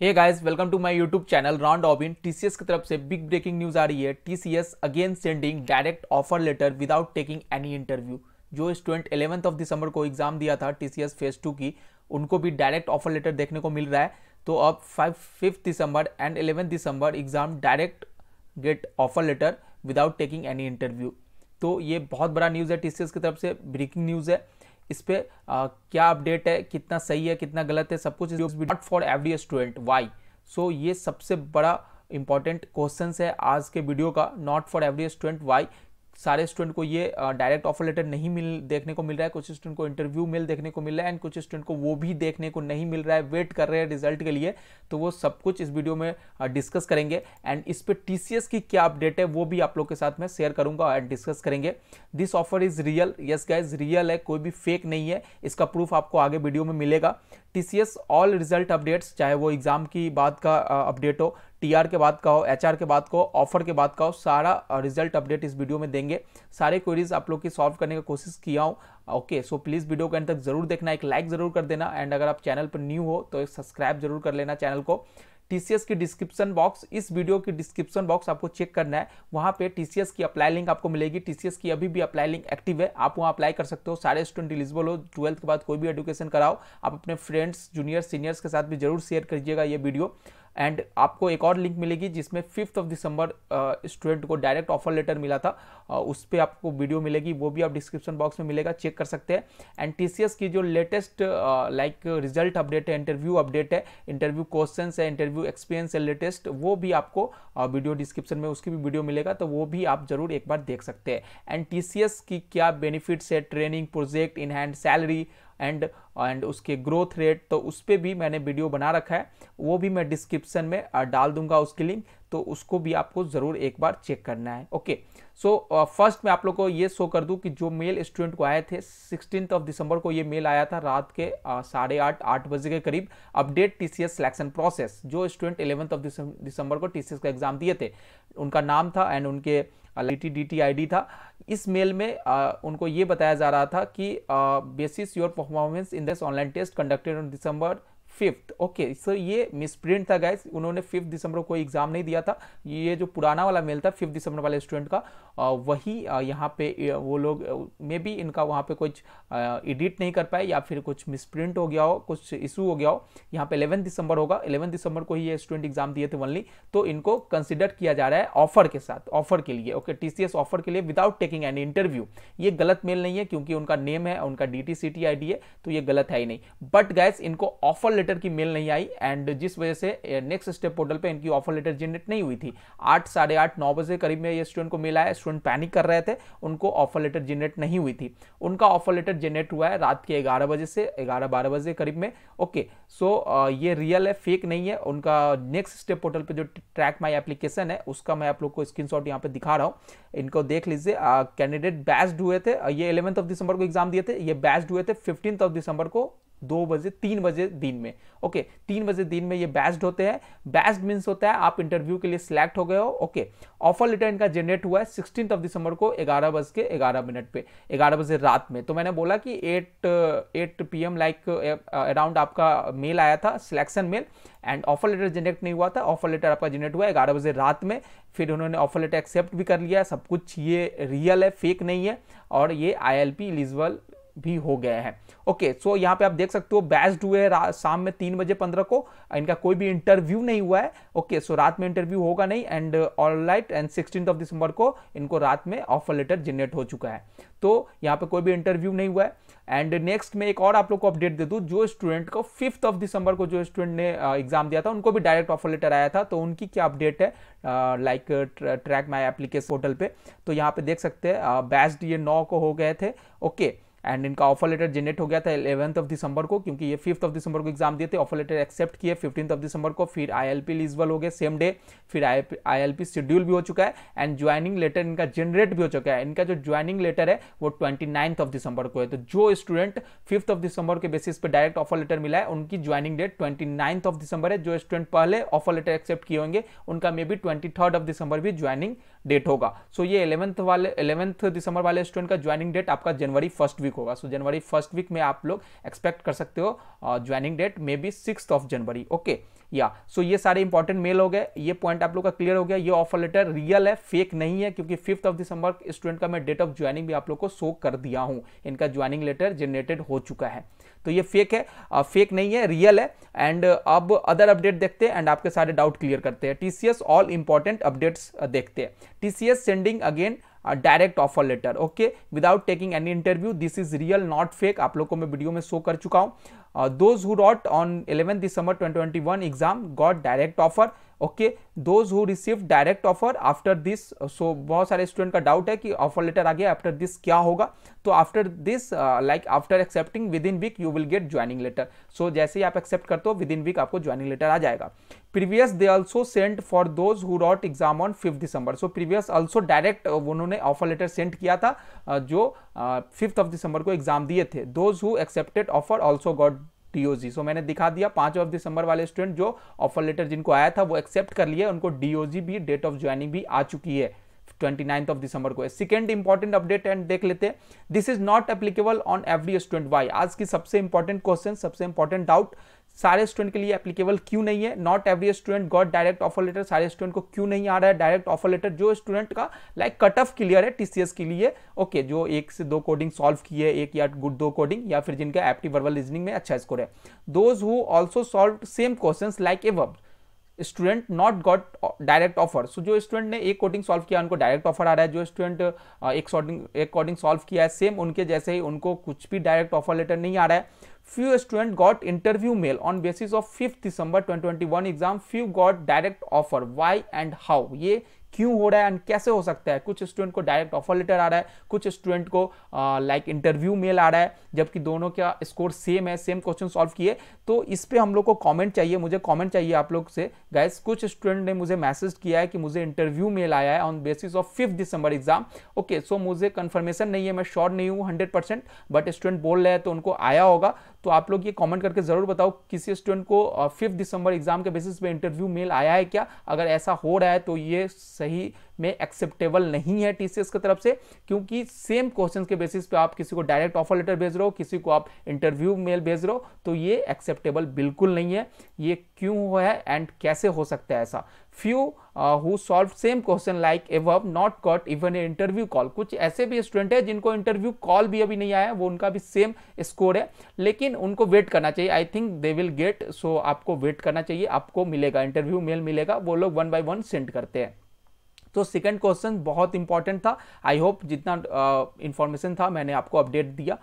Hey guys welcome to my YouTube channel round robin TCS की तरफ से big breaking news आ रही है TCS again sending direct offer letter without taking any interview जो student eleventh of December को exam दिया था टीसीएस फेज टू की उनको भी डायरेक्ट ऑफर लेटर देखने को मिल रहा है तो अब five fifth December and eleventh December exam direct get offer letter without taking any interview तो ये बहुत बड़ा न्यूज़ है टीसीएस की तरफ से ब्रेकिंग न्यूज़ है इस पर क्या अपडेट है कितना सही है कितना गलत है सब कुछ not for every student why so ये सबसे बड़ा इंपॉर्टेंट क्वेश्चन है आज के वीडियो का not for every student why सारे स्टूडेंट को ये डायरेक्ट ऑफर लेटर नहीं मिल देखने को मिल रहा है कुछ स्टूडेंट को इंटरव्यू मेल देखने को मिल रहा है एंड कुछ स्टूडेंट को वो भी देखने को नहीं मिल रहा है वेट कर रहे हैं रिजल्ट के लिए तो वो सब कुछ इस वीडियो में डिस्कस करेंगे एंड इस पर टी की क्या अपडेट है वो भी आप लोग के साथ में शेयर करूंगा एंड डिस्कस करेंगे this offer is real yes guys real है कोई भी फेक नहीं है इसका प्रूफ आपको आगे वीडियो में मिलेगा टीसीएस ऑल रिजल्ट अपडेट्स चाहे वो एग्ज़ाम की बात का अपडेट हो टीआर के बाद का हो एचआर के बाद का हो ऑफर के बाद का हो सारा रिजल्ट अपडेट इस वीडियो में देंगे सारे क्वेरीज आप लोग की सॉल्व करने का कोशिश किया हूँ ओके सो प्लीज़ वीडियो को एंड तक जरूर देखना एक लाइक ज़रूर कर देना एंड अगर आप चैनल पर न्यू हो तो एक सब्सक्राइब जरूर कर लेना चैनल को टीसीएस की डिस्क्रिप्शन बॉक्स इस वीडियो की डिस्क्रिप्शन बॉक्स आपको चेक करना है वहाँ पे टीसीएस की अप्लाई लिंक आपको मिलेगी टीसीएस की अभी भी अप्लाई लिंक एक्टिव है आप वहाँ अप्लाई कर सकते हो सारे स्टूडेंट एलिजिबल हो ट्वेल्थ के बाद कोई भी एडुकेशन कराओ आप अपने फ्रेंड्स जूनियर सीनियर्स के साथ भी जरूर शेयर कीजिएगा ये वीडियो एंड आपको एक और लिंक मिलेगी जिसमें फिफ्थ ऑफ दिसंबर स्टूडेंट को डायरेक्ट ऑफर लेटर मिला था uh, उस पर आपको वीडियो मिलेगी वो भी आप डिस्क्रिप्शन बॉक्स में मिलेगा चेक कर सकते हैं एंड टी की जो लेटेस्ट लाइक रिजल्ट अपडेट है इंटरव्यू अपडेट है इंटरव्यू क्वेश्चन है इंटरव्यू एक्सपीरियंस है लेटेस्ट वो भी आपको वीडियो uh, डिस्क्रिप्शन में उसकी भी वीडियो मिलेगा तो वो भी आप जरूर एक बार देख सकते हैं एंड टी की क्या बेनिफिट्स है training project in hand salary and and उसके ग्रोथ रेट तो उस पर भी मैंने वीडियो बना रखा है वो भी मैं डिस्क्रिप्शन में डाल दूंगा उसकी लिंक तो उसको भी आपको ज़रूर एक बार चेक करना है ओके सो फर्स्ट मैं आप लोग को ये शो कर दूं कि जो मेल स्टूडेंट को आए थे सिक्सटीन ऑफ दिसंबर को ये मेल आया था रात के साढ़े आठ आठ बजे के करीब update T C selection process जो स्टूडेंट एलेवंथ ऑफ दिसंबर को टी का एग्जाम दिए थे उनका नाम था एंड उनके D T D T I D था इस मेल में आ, उनको ये बताया जा रहा था कि basis your performance in this online test conducted on December fifth okay sir ये मिसप्रिंट था गाइज उन्होंने फिफ्थ दिसंबर को एग्जाम नहीं दिया था ये जो पुराना वाला मेल था फिफ्थ दिसंबर वाले स्टूडेंट का वही यहाँ पे वो लोग मे बी इनका वहाँ पे कुछ एडिट नहीं कर पाए या फिर कुछ मिसप्रिंट हो गया हो कुछ इशू हो गया हो यहाँ पे इलेवन दिसंबर होगा इलेवन दिसंबर को ही ये स्टूडेंट एग्जाम दिए थे वनली तो इनको कंसिडर किया जा रहा है ऑफर के साथ ऑफर के लिए ओके टी ऑफर के लिए विदाउट टेकिंग एन इंटरव्यू ये गलत मेल नहीं है क्योंकि उनका नेम है उनका डी टी है तो ये गलत है ही नहीं बट गैस इनको ऑफर लेटर की मेल नहीं आई एंड जिस वजह से नेक्स्ट स्टेप पोर्टल पे इनकी ऑफर लेटर जनरेट नहीं हुई थी आठ साढ़े आठ नौ बजे करीब में ये स्टूडेंट को मिला है स्टूडेंट पैनिक कर रहे थे उनको ऑफर लेटर जनरेट नहीं हुई थी उनका ऑफर लेटर जनरेट हुआ है रात के ग्यारह बजे से ग्यारह बारह बजे करीब में ओके सो eh, ये रियल है फेक नहीं है उनका नेक्स्ट स्टेप पोर्टल पर जो ट्रैक माई एप्लीकेशन है उसका मैं आप लोग को स्क्रीन शॉट यहाँ दिखा रहा हूँ इनको देख लीजिए कैंडिडेट eh, बेस्ड हुए थे ये इलेवंथ ऑफ दिसंबर को एग्जाम दिए थे ये बेस्ड हुए थे फिफ्टींथ ऑफ दिसंबर को दो बजे तीन बजे दिन में ओके तीन बजे दिन में ये बेस्ड होते हैं बेस्ड मीन्स होता है आप इंटरव्यू के लिए सिलेक्ट हो गए हो ओके ऑफर लेटर इनका जनरेट हुआ है सिक्सटीन ऑफ दिसंबर को ग्यारह बज के ग्यारह मिनट पे ग्यारह बजे रात में तो मैंने बोला कि at eight P like around आपका मेल आया था selection mail and offer letter generate नहीं हुआ था ऑफर लेटर आपका जनरेट हुआ है ग्यारह बजे रात में फिर उन्होंने ऑफर लेटर एक्सेप्ट भी कर लिया सब कुछ ये रियल है फेक नहीं है और ये आई एल पी इलिजिबल भी हो गया है ओके सो यहाँ पे आप देख सकते हो बेस्ड हुए शाम में तीन बजे पंद्रह को इनका कोई भी इंटरव्यू नहीं हुआ है ओके सो रात में इंटरव्यू होगा नहीं and all right and sixteen of December को इनको रात में ऑफर लेटर जनरेट हो चुका है तो यहाँ पे कोई भी इंटरव्यू नहीं हुआ है एंड नेक्स्ट में एक और आप लोग को अपडेट दे दूँ जो स्टूडेंट को फिफ्थ ऑफ दिसंबर को जो स्टूडेंट ने एग्जाम दिया था उनको भी डायरेक्ट ऑफर लेटर आया था तो उनकी क्या अपडेट है like track my application portal पे तो यहाँ पे देख सकते हैं बेस्ड ये नौ को हो गए थे ओके okay. एंड इनका ऑफर लेटर जनरेट हो गया था इलेवंथ ऑफ दिसंबर को क्योंकि ये फिफ्थ ऑफ दिसंबर को एग्जाम दिए थे ऑफर लेटर एक्सेप्ट किए फिफ्टीन ऑफ दिसंबर को फिर आई एल पी हो गए सेम डे फिर आई एल पी शेड्यूल भी हो चुका है एंड ज्वाइनिंग लेटर इनका जनरेट भी हो चुका है इनका जो ज्वाइनिंग लेटर है वो ट्वेंटी ऑफ दिसंबर को है तो जो स्टूडेंट फिफ्थ ऑफ दिसंबर के बेसिस पे डायरेक्ट ऑफर लेटर मिला है उनकी joining date twenty of December है जो स्टूडेंट पहले ऑफर लेटर एक्सेप्ट किए होंगे उनका may be twenty of December भी ज्वाइनिंग डेट होगा सो so ये इलेवंथ वाले इलेवंथ दिसंबर वाले स्टूडेंट का ज्वाइनिंग डेट आपका जनवरी फर्स्ट वीक वीक होगा सो जनवरी फर्स्ट वीक में आप लोग एक्सपेक्ट कर सकते हो joining date may be six of January okay या सो ये सारे इंपॉर्टेंट मेल हो गए ये पॉइंट आप लोग का क्लियर हो गया ये ऑफर लेटर रियल है फेक नहीं है क्योंकि फिफ्थ ऑफ दिसंबर स्टूडेंट का मैं डेट ऑफ ज्वाइनिंग भी आप लोग को शो कर दिया हूँ इनका ज्वाइनिंग लेटर जनरेटेड हो चुका है तो ये फेक है फेक नहीं है रियल है एंड अब अदर अपडेट देखते हैं एंड आपके सारे डाउट क्लियर करते हैं टीसीएस ऑल इंपॉर्टेंट अपडेट्स देखते हैं TCS sending again direct offer letter okay without taking any interview this is real not fake आप लोग को मैं वीडियो में शो कर चुका हूँ those who wrote on eleven December twenty twenty one exam got direct offer okay those who receive direct offer after this so बहुत सारे स्टूडेंट का डाउट है कि ऑफर लेटर आ गया आफ्टर दिस क्या होगा तो after this like after accepting within week you will get joining letter so जैसे ही आप एक्सेप्ट करते हो विद इन वीक आपको ज्वाइनिंग लेटर आ जाएगा previous they also sent for those who wrote exam on fifth December so previous also direct उन्होंने offer letter send किया था uh, जो फिफ्थ ऑफ दिसंबर को एग्जाम दिए थे those who accepted offer also got DOJ so मैंने दिखा दिया पांच ऑफ दिसंबर वाले स्टूडेंट जो ऑफर लेटर जिनको आया था वो एक्सेप्ट कर लिया उनको डीओजी भी डेट ऑफ ज्वाइनिंग भी आ चुकी है ट्वेंटी नाइन्थ ऑफ दिसंबर को सेकेंड इंपॉर्टेंट अपडेट एंड देख लेते हैं this is not applicable on every student why आज की सबसे इंपॉर्टेंट क्वेश्चन सबसे इंपॉर्टेंट डाउट सारे स्टूडेंट के लिए एप्लीकेबल क्यों नहीं है not every student got direct offer letter सारे स्टूडेंट को क्यों नहीं आ रहा है डायरेक्ट ऑफर लेटर जो स्टूडेंट का लाइक कट ऑफ क्लियर है टीसीएस के लिए ओके okay, जो एक से दो कोडिंग सॉल्व की है एक या गुड दो कोडिंग या फिर जिनका एप्टी वर्बल रीजनिंग में अच्छा स्कोर है those who also solve same question like a verb student not got direct offer so जो स्टूडेंट ने एक कोडिंग सॉल्व किया उनको डायरेक्ट ऑफर आ रहा है जो स्टूडेंट uh, एक कोडिंग सॉल्व किया है सेम उनके जैसे ही उनको कुछ भी डायरेक्ट ऑफर लेटर नहीं आ रहा है few students got interview mail on basis of 5th December 2021 exam few got direct offer why and how ये क्यों हो रहा है एंड कैसे हो सकता है कुछ स्टूडेंट को डायरेक्ट ऑफर लेटर आ रहा है कुछ स्टूडेंट को लाइक इंटरव्यू मेल आ रहा है जबकि दोनों का स्कोर सेम है सेम क्वेश्चन सॉल्व किए तो इस पर हम लोग को कमेंट चाहिए मुझे कमेंट चाहिए आप लोग से गाइस कुछ स्टूडेंट ने मुझे मैसेज किया है कि मुझे इंटरव्यू मेल आया है on basis of fifth December exam okay so मुझे कन्फर्मेशन नहीं है मैं श्योर नहीं हूँ हंड्रेड बट स्टूडेंट बोल रहे हैं तो उनको आया होगा तो आप लोग ये कमेंट करके ज़रूर बताओ किसी स्टूडेंट को फिफ्थ दिसंबर एग्जाम के बेसिस पे इंटरव्यू मेल आया है क्या अगर ऐसा हो रहा है तो ये सही में एक्सेप्टेबल नहीं है टीसीएस की तरफ से क्योंकि सेम क्वेश्चन के बेसिस पे आप किसी को डायरेक्ट ऑफर लेटर भेज रहे हो किसी को आप इंटरव्यू मेल भेज रहे हो तो ये एक्सेप्टेबल बिल्कुल नहीं है ये क्यों हुआ है एंड कैसे हो सकता है ऐसा few who solve same question like have not got even a interview call कुछ ऐसे भी स्टूडेंट है जिनको इंटरव्यू कॉल भी अभी नहीं आया वो उनका भी सेम स्कोर है लेकिन उनको वेट करना चाहिए I think they will get so आपको वेट करना चाहिए आपको मिलेगा इंटरव्यू मेल मिलेगा वो लोग वन बाय वन सेंड करते हैं तो सेकंड क्वेश्चन बहुत इंपॉर्टेंट था आई होप जितना इंफॉर्मेशन uh, था मैंने आपको अपडेट दिया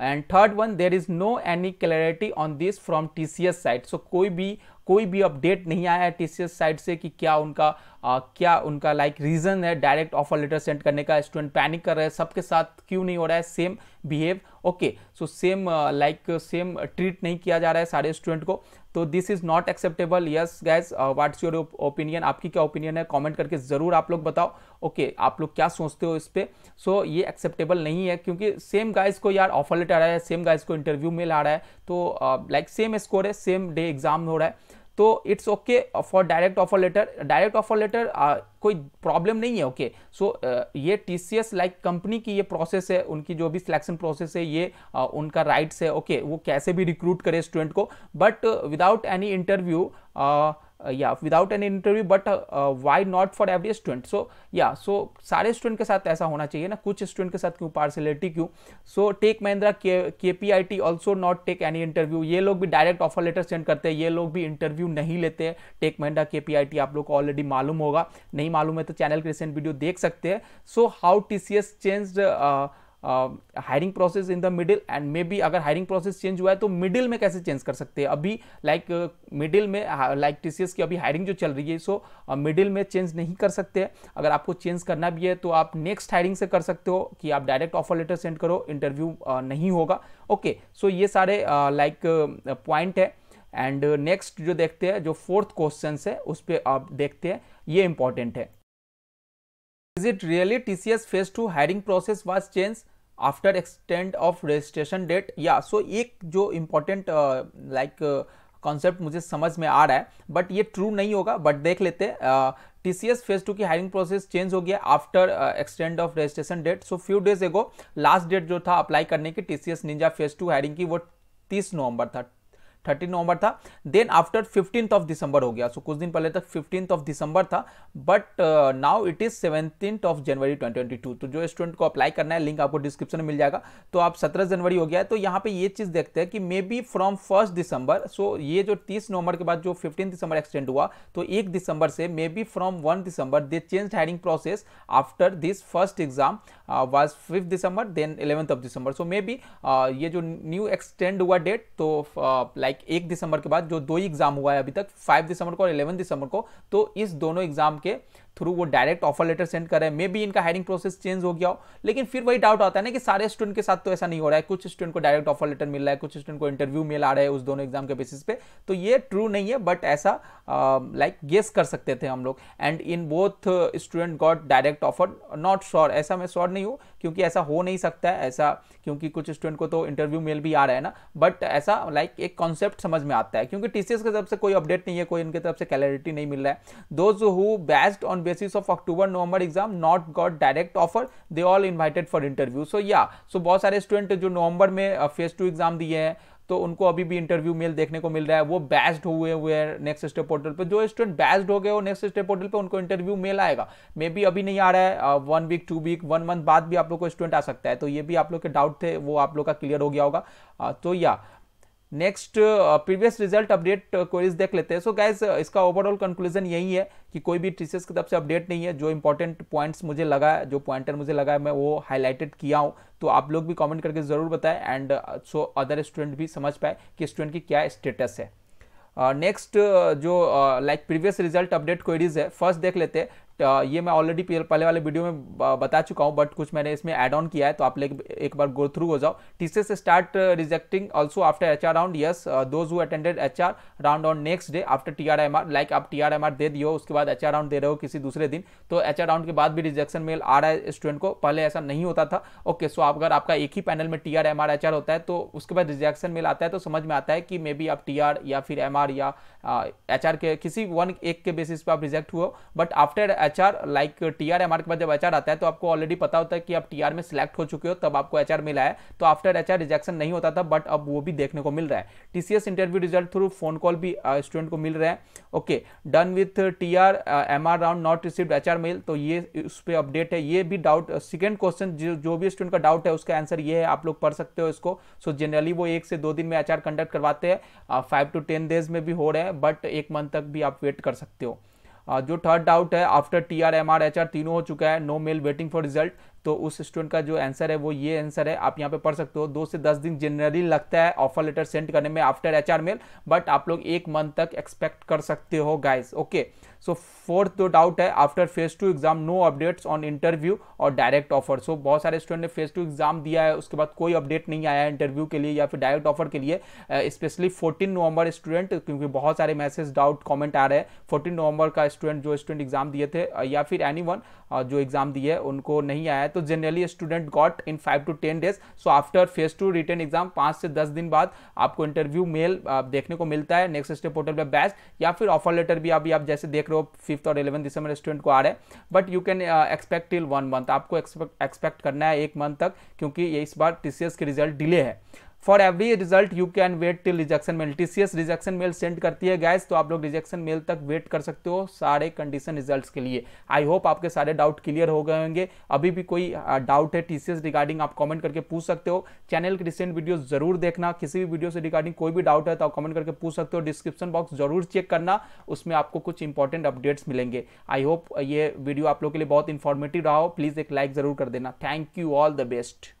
and third one there is no any clarity on this from T C S side so कोई भी कोई भी अपडेट नहीं आया है टी सी एस साइड से कि क्या उनका आ, क्या उनका लाइक like, रीज़न है डायरेक्ट ऑफर लेटर सेंड करने का स्टूडेंट पैनिक कर रहे हैं सबके साथ क्यों नहीं हो रहा है same behave okay so same like same treat नहीं किया जा रहा है सारे स्टूडेंट को तो this is not acceptable yes guys what's your opinion आपकी क्या ओपिनियन है कमेंट करके ज़रूर आप लोग बताओ ओके okay, आप लोग क्या सोचते हो इस पर सो so, ये एक्सेप्टेबल नहीं है क्योंकि सेम गाइस को यार ऑफर लेटर आ रहा है सेम गाइस को इंटरव्यू में ला रहा है तो लाइक सेम स्कोर है सेम डे एग्जाम हो रहा है तो it's okay for direct offer letter direct offer letter कोई प्रॉब्लम नहीं है okay okay. So so, uh, ये T C S like company की ये प्रोसेस है उनकी जो भी सिलेक्शन प्रोसेस है ये uh, उनका राइट्स है ओके okay. वो कैसे भी रिक्रूट करे स्टूडेंट को but without any interview uh, yeah without an interview but uh, uh, why not for every student so yeah so सारे स्टूडेंट के साथ ऐसा होना चाहिए ना कुछ स्टूडेंट के साथ क्यों पार्सलिटी क्यों सो Tech Mahindra K P I T also not take any interview ये लोग भी डायरेक्ट ऑफर लेटर सेंड करते हैं ये लोग भी इंटरव्यू नहीं लेते हैं take Mahindra K P I T आप लोग को ऑलरेडी मालूम होगा नहीं मालूम है तो चैनल के रिसेंट वीडियो देख सकते हैं so how T C S change hiring process in the middle and maybe अगर हायरिंग प्रोसेस चेंज हुआ है तो मिडिल में कैसे चेंज कर सकते हैं अभी लाइक like, मिडिल uh, में लाइक uh, टी की अभी हायरिंग जो चल रही है सो मिडिल uh, में चेंज नहीं कर सकते अगर आपको चेंज करना भी है तो आप नेक्स्ट हायरिंग से कर सकते हो कि आप डायरेक्ट ऑफर लेटर सेंड करो इंटरव्यू नहीं होगा ओके okay, सो so ये सारे like uh, point like, uh, है एंड नेक्स्ट जो देखते हैं जो फोर्थ क्वेश्चन है उस पर आप देखते हैं ये इंपॉर्टेंट है is it really T C S phase two hiring process was change after extend of registration date या सो एक जो इम्पोर्टेंट लाइक कॉन्सेप्ट मुझे समझ में आ रहा है बट ये ट्रू नहीं होगा बट देख लेते T C S phase two की हायरिंग प्रोसेस चेंज हो गया after extend of registration date so few days ago last date जो था अप्लाई करने की T C S ninja phase two hiring की वो तीस नवंबर था थर्टीन नवंबर था then after fifteenth of December हो गया सो so, कुछ दिन पहले तक फिफ्टींथ ऑफ दिसंबर था but now it is seventeen of January 2022 तो जो स्टूडेंट को अप्लाई करना है लिंक आपको डिस्क्रिप्शन में मिल जाएगा तो आप सत्रह जनवरी हो गया है तो यहाँ पे ये चीज़ देखते हैं कि maybe from first December so ये जो तीस नवंबर के बाद जो फिफ्टीन दिसंबर एक्सटेंड हुआ तो एक दिसंबर से maybe from one December they change hiring process after this first exam was fifth December then eleventh of December so maybe ये जो न्यू एक्सटेंड हुआ डेट तो लाइक uh, like लाइक एक दिसंबर के बाद जो दो ही एग्जाम हुआ है अभी तक फाइव दिसंबर को और इलेवन दिसंबर को तो इस दोनों एग्जाम के थ्रू वो डायरेक्ट ऑफर लेटर सेंड कर रहे हैं मे बी इनका हायरिंग प्रोसेस चेंज हो गया हो लेकिन फिर वही डाउट आता है ना कि सारे स्टूडेंट के साथ तो ऐसा नहीं हो रहा है कुछ स्टूडेंट को डायरेक्ट ऑफर लेटर मिल रहा है कुछ स्टूडेंट को इंटरव्यू मिल आ रहा है उस दोनों एग्जाम के बेसिस पे तो ये ट्रू नहीं है बट ऐसा लाइक um, गेस कर सकते थे हम लोग and in both student got direct offer not sure ऐसा मैं श्योर नहीं हूँ क्योंकि ऐसा हो नहीं सकता है ऐसा क्योंकि कुछ स्टूडेंट को तो इंटरव्यू मेल भी आ रहा है ना बट ऐसा लाइक एक कॉन्सेप्ट समझ में आता है क्योंकि टीसीएस की तरफ से कोई अपडेट नहीं है कोई इनके तरफ से क्लैरिटी नहीं मिल रहा है those who based on basis of October November exam not got direct offer they all invited for interview so yeah so बहुत सारे स्टूडेंट जो नवंबर में uh, phase टू exam दिए हैं तो उनको अभी भी इंटरव्यू मेल देखने को मिल रहा है वो बैस्ड हुए हुए हैं नेक्स्ट स्टेप पोर्टल पे जो स्टूडेंट बैस्ड हो गए वो नेक्स्ट स्टेप पोर्टल पे उनको इंटरव्यू मेल आएगा मे बी अभी नहीं आ रहा है one week two week one month बाद भी आप लोग को स्टूडेंट आ सकता है तो ये भी आप लोग के डाउट थे वो आप लोग का क्लियर हो गया होगा uh, तो या yeah. Next previous result update queries देख लेते हैं सो so गैस uh, इसका ओवरऑल कंक्लूजन यही है कि कोई भी टीसीएस की तरफ से अपडेट नहीं है जो इंपॉर्टेंट पॉइंट्स मुझे लगा है जो पॉइंटर मुझे लगा है मैं वो हाईलाइटेड किया हूँ तो आप लोग भी कमेंट करके ज़रूर बताएं एंड सो अदर स्टूडेंट भी समझ पाए कि स्टूडेंट की क्या स्टेटस है नेक्स्ट uh, uh, जो like previous result update queries है फर्स्ट देख लेते हैं Uh, ये मैं ऑलरेडी पहले वाले वीडियो में uh, बता चुका हूँ बट कुछ मैंने इसमें एड ऑन किया है तो आप लोग एक बार गो थ्रू हो जाओ TCS start rejecting also after H R round yes those who attended H R round on next day after T R M R like आप टी आर एम आर दे दियो उसके बाद एच आर राउंड दे रहे हो किसी दूसरे दिन तो एच आर राउंड के बाद भी रिजेक्शन मेल आ रहा है स्टूडेंट को पहले ऐसा नहीं होता था ओके सो अगर आपका एक ही पैनल में T R M R H R होता है तो उसके बाद रिजेक्शन मेल आता है तो समझ में आता है कि मे बी आप टी आर या फिर एम आर या एच uh, आर के किसी वन एक के बेसिस पे आप रिजेक्ट हुए but after H like T R के बाद जब एच आता है तो आपको ऑलरेडी पता होता है कि आप टी में सिलेक्ट हो चुके हो तब आपको एच मिला है तो आफ्टर एच रिजेक्शन नहीं होता था बट अब वो भी देखने को मिल रहा है TCS interview result through phone call भी स्टूडेंट uh, को मिल रहा है okay done with T R M R round not receive H mail तो ये उस पर अपडेट है ये भी डाउट सेकेंड क्वेश्चन जो भी स्टूडेंट का डाउट है उसका आंसर ये है आप लोग पढ़ सकते हो इसको सो so, जनरली वो एक से दो दिन में एच कंडक्ट करवाते हैं फाइव टू टेन डेज में भी हो रहा है बट एक मंथ तक भी आप वेट कर सकते हो जो थर्ड डाउट है after T R M R H R तीनों हो चुका है no mail waiting for result तो उस स्टूडेंट का जो आंसर है वो ये आंसर है आप यहाँ पे पढ़ सकते हो दो से दस दिन जनरली लगता है ऑफर लेटर सेंड करने में आफ्टर एच मेल बट आप लोग एक मंथ तक एक्सपेक्ट कर सकते हो गाइज ओके सो फोर्थ जो डाउट है after phase two exam no updates on interview और डायरेक्ट ऑफर सो बहुत सारे स्टूडेंट ने फेज टू एग्जाम दिया है उसके बाद कोई अपडेट नहीं आया इंटरव्यू के लिए या फिर डायरेक्ट ऑफर के लिए स्पेशली फोर्टीन नवंबर स्टूडेंट क्योंकि बहुत सारे मैसेज डाउट कॉमेंट आ रहे हैं फोर्टीन नवंबर का स्टूडेंट जो स्टूडेंट एग्जाम दिए थे या फिर एनी जो एग्जाम दिए उनको नहीं आया तो generally student got in five to ten days so after phase two written exam पांच से दस दिन बाद आपको इंटरव्यू मेल देखने को मिलता है नेक्स्ट स्टेप पोर्टल पर बैच या फिर ऑफर लेटर भी अभी आप जैसे देख रहे हो फिफ्थ और इलेवन दिसंबर स्टूडेंट को आ रहा है but you can expect till one month आपको एक्सपेक्ट करना है एक मंथ तक क्योंकि ये इस बार टीसीएस के रिजल्ट डिले है for every result you can wait till rejection mail as rejection mail send करती है गैस तो आप लोग रिजेक्शन मेल तक वेट कर सकते हो सारे कंडीशन रिजल्ट के लिए आई होप आपके सारे डाउट क्लियर हो गए होंगे अभी भी कोई डाउट है एस रिगार्डिंग आप कमेंट करके पूछ सकते हो चैनल की रिसेंट वीडियो जरूर देखना किसी भी वीडियो से रिगार्डिंग कोई भी डाउट है तो आप कमेंट करके पूछ सकते हो डिस्क्रिप्शन बॉक्स जरूर चेक करना उसमें आपको कुछ इंपॉर्टेंट अपडेट्स मिलेंगे आई होप ये वीडियो आप लोग के लिए बहुत इन्फॉर्मेटिव रहा हो प्लीज़ एक लाइक जरूर कर देना thank you all the best